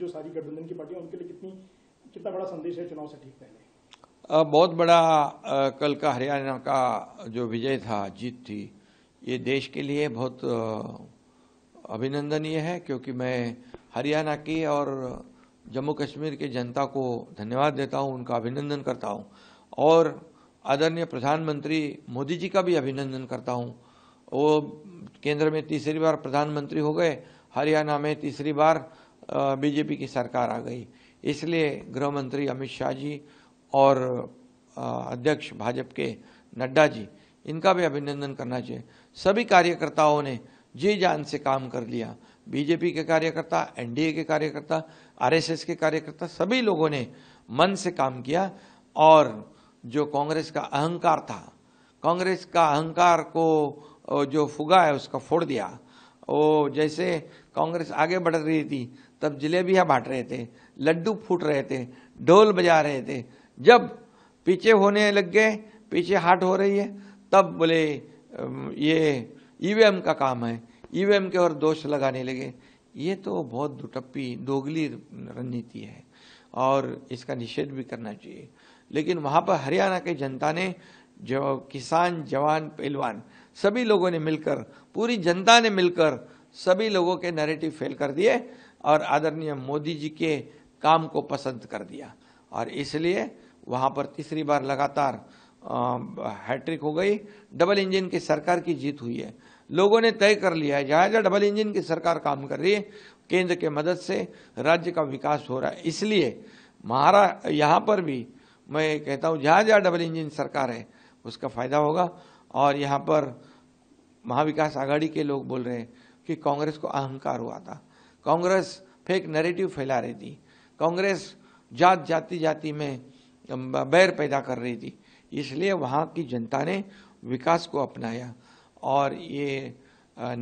जो सारी गठबंधन की पार्टियां उनके लिए कितनी कितना बड़ा संदेश है चुनाव से ठीक पहले बहुत बड़ा कल का हरियाणा का जो विजय था जीत थी ये देश के लिए बहुत अभिनंदनीय है क्योंकि मैं हरियाणा की और जम्मू कश्मीर के जनता को धन्यवाद देता हूँ उनका अभिनंदन करता हूँ और आदरणीय प्रधानमंत्री मोदी जी का भी अभिनंदन करता हूँ वो केंद्र में तीसरी बार प्रधानमंत्री हो गए हरियाणा में तीसरी बार बीजेपी की सरकार आ गई इसलिए गृह मंत्री अमित शाह जी और अध्यक्ष भाजपा के नड्डा जी इनका भी अभिनंदन करना चाहिए सभी कार्यकर्ताओं ने जी जान से काम कर लिया बीजेपी के कार्यकर्ता एनडीए के कार्यकर्ता आरएसएस के कार्यकर्ता सभी लोगों ने मन से काम किया और जो कांग्रेस का अहंकार था कांग्रेस का अहंकार को जो फुगा है उसका फोड़ दिया वो जैसे कांग्रेस आगे बढ़ रही थी तब जलेबियाँ बांट रहे थे लड्डू फूट रहे थे ढोल बजा रहे थे जब पीछे होने लग गए पीछे हाट हो रही है तब बोले ये ईवीएम का काम है ईवीएम के और दोष लगाने लगे ये तो बहुत दुटप्पी दोगली रणनीति है और इसका निषेध भी करना चाहिए लेकिन वहाँ पर हरियाणा के जनता ने जो किसान जवान पहलवान सभी लोगों ने मिलकर पूरी जनता ने मिलकर सभी लोगों के नैरेटिव फेल कर दिए और आदरणीय मोदी जी के काम को पसंद कर दिया और इसलिए वहाँ पर तीसरी बार लगातार हैट्रिक हो गई डबल इंजन की सरकार की जीत हुई है लोगों ने तय कर लिया है जहाँ जहाँ डबल इंजन की सरकार काम कर रही है केंद्र के मदद से राज्य का विकास हो रहा है इसलिए महारा यहाँ पर भी मैं कहता हूँ जहाँ जहाँ डबल इंजन सरकार है उसका फायदा होगा और यहाँ पर महाविकास आघाड़ी के लोग बोल रहे हैं कि कांग्रेस को अहंकार हुआ था कांग्रेस फेक नैरेटिव फैला रही थी कांग्रेस जात जाति जाति में बैर पैदा कर रही थी इसलिए वहाँ की जनता ने विकास को अपनाया और ये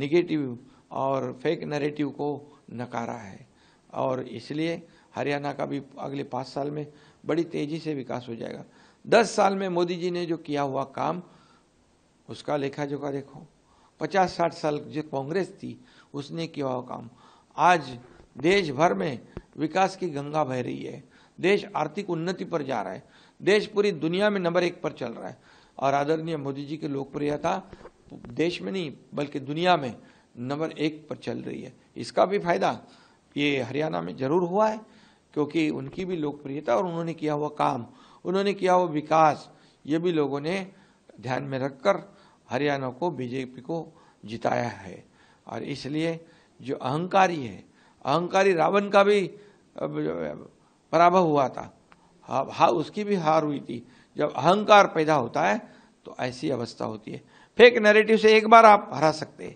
निगेटिव और फेक नैरेटिव को नकारा है और इसलिए हरियाणा का भी अगले पाँच साल में बड़ी तेजी से विकास हो जाएगा दस साल में मोदी जी ने जो किया हुआ काम उसका लेखा जोखा देखो पचास साठ साल जो कांग्रेस थी उसने किया हुआ काम आज देश भर में विकास की गंगा बह रही है देश आर्थिक उन्नति पर जा रहा है देश पूरी दुनिया में नंबर एक पर चल रहा है और आदरणीय मोदी जी की लोकप्रियता देश में नहीं बल्कि दुनिया में नंबर एक पर चल रही है इसका भी फायदा ये हरियाणा में जरूर हुआ है क्योंकि उनकी भी लोकप्रियता और उन्होंने किया हुआ काम उन्होंने किया हुआ विकास ये भी लोगों ने ध्यान में रखकर हरियाणा को बीजेपी को जिताया है और इसलिए जो अहंकारी है अहंकारी रावण का भी पराभव हुआ था हा, हा उसकी भी हार हुई थी जब अहंकार पैदा होता है तो ऐसी अवस्था होती है फेक नैरेटिव से एक बार आप हरा सकते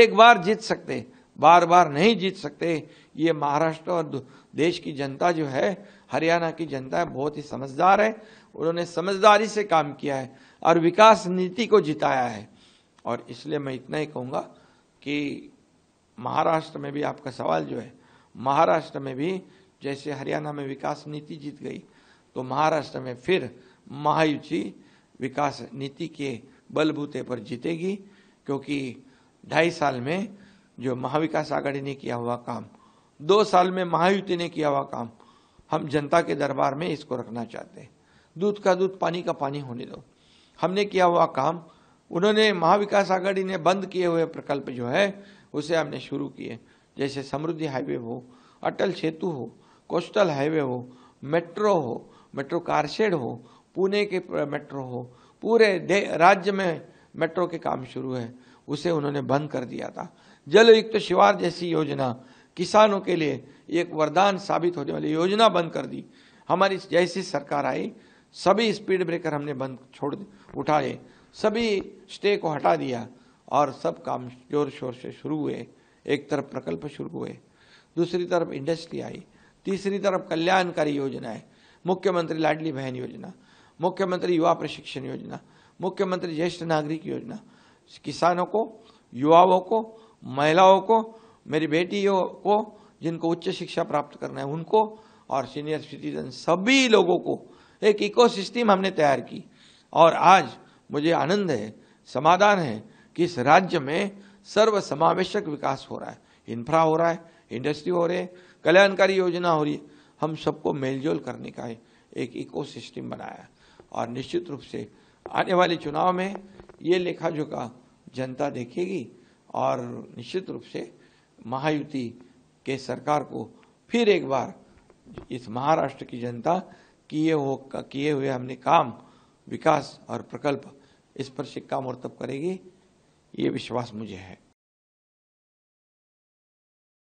एक बार जीत सकते बार बार नहीं जीत सकते ये महाराष्ट्र और देश की जनता जो है हरियाणा की जनता है बहुत ही समझदार है उन्होंने समझदारी से काम किया है और विकास नीति को जिताया है और इसलिए मैं इतना ही कहूँगा कि महाराष्ट्र में भी आपका सवाल जो है महाराष्ट्र में भी जैसे हरियाणा में विकास नीति जीत गई तो महाराष्ट्र में फिर महायुति विकास नीति के बलबूते पर जीतेगी क्योंकि ढाई साल में जो महाविकास आघाड़ी ने किया हुआ काम दो साल में महायुति ने किया हुआ काम हम जनता के दरबार में इसको रखना चाहते हैं दूध का दूध पानी का पानी होने दो हमने किया हुआ काम उन्होंने महाविकास आघाड़ी ने बंद किए हुए प्रकल्प जो है उसे हमने शुरू किए जैसे समृद्धि हाईवे हो अटल सेतु हो कोस्टल हाईवे हो मेट्रो हो मेट्रो कारशेड हो पुणे के मेट्रो हो पूरे राज्य में मेट्रो के काम शुरू है उसे उन्होंने बंद कर दिया था जल युक्त शिवार जैसी योजना किसानों के लिए एक वरदान साबित होने वाली योजना बंद कर दी हमारी जैसी सरकार आई सभी स्पीड ब्रेकर हमने बंद छोड़ उठाए सभी स्टे को हटा दिया और सब काम जोर शोर से शुरू हुए एक तरफ प्रकल्प शुरू हुए दूसरी तरफ इंडस्ट्री आई तीसरी तरफ कल्याणकारी योजनाएं मुख्यमंत्री लाडली बहन योजना मुख्यमंत्री युवा प्रशिक्षण योजना मुख्यमंत्री ज्येष्ठ नागरिक योजना किसानों को युवाओं को महिलाओं को मेरी बेटियों को जिनको उच्च शिक्षा प्राप्त करना है उनको और सीनियर सिटीजन सभी लोगों को एक इकोसिस्टम हमने तैयार की और आज मुझे आनंद है समाधान है कि इस राज्य में सर्वसमावेशक विकास हो रहा है इंफ्रा हो रहा है इंडस्ट्री हो रही है कल्याणकारी योजना हो रही है हम सबको मेलजोल करने का एक इकोसिस्टम बनाया और निश्चित रूप से आने वाले चुनाव में ये लेखा जोखा जनता देखेगी और निश्चित रूप से महायुति के सरकार को फिर एक बार इस महाराष्ट्र की जनता किए हो किए हुए हमने काम विकास और प्रकल्प इस पर सिक्का मोर्तब करेगी ये विश्वास मुझे है